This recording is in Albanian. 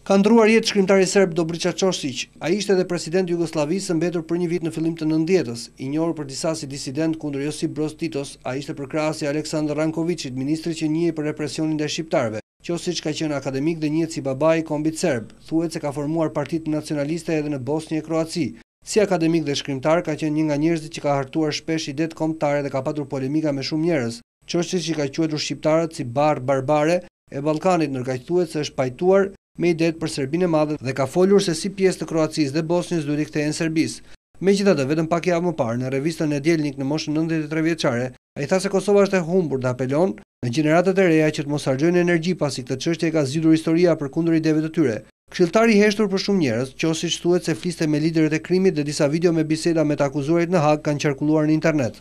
Ka ndruar jetë shkrimtari serb Dobriqa Qosic, a ishte dhe president Jugoslavis së mbetur për një vit në fillim të nëndjetës, i njërë për disa si disident kundër Josip Broz Titos, a ishte për krasi Aleksandr Rankovicit, ministri që njëjë për represionin dhe shqiptarve. Qosic ka qenë akademik dhe njëtë si baba i kombit serb, thuet se ka formuar partit nacionaliste edhe në Bosnje e Kroaci. Si akademik dhe shkrimtar ka qenë një nga njërzi që ka hartuar shpesh i detë komptare dhe ka patur polemika me shumë njërës. Qosic që ka qëtë shqiptarët si barë barbare e Balkanit nërka se është pajtuar me i det për Serbinë e madhe dhe ka folur se si pjesë të Kroacis dhe Bosnisë duhet i këte e në Serbis. Me gjitha dhe vetëm pak javë më parë në revistën e djelnik në moshën 93 vjeqare, a i tha se Kosova është e humbur dhe apelon në gjeneratet e reja që të mos argjën energji pasi këtë qështje ka zidur historia për kundur i deve të tyre. Kshiltari heshtur për shumë njerës, që osi qëtuet se fliste me liderët e krimit dhe disa video me biseda me të akuzurit në hak kanë qarkulluar në internet.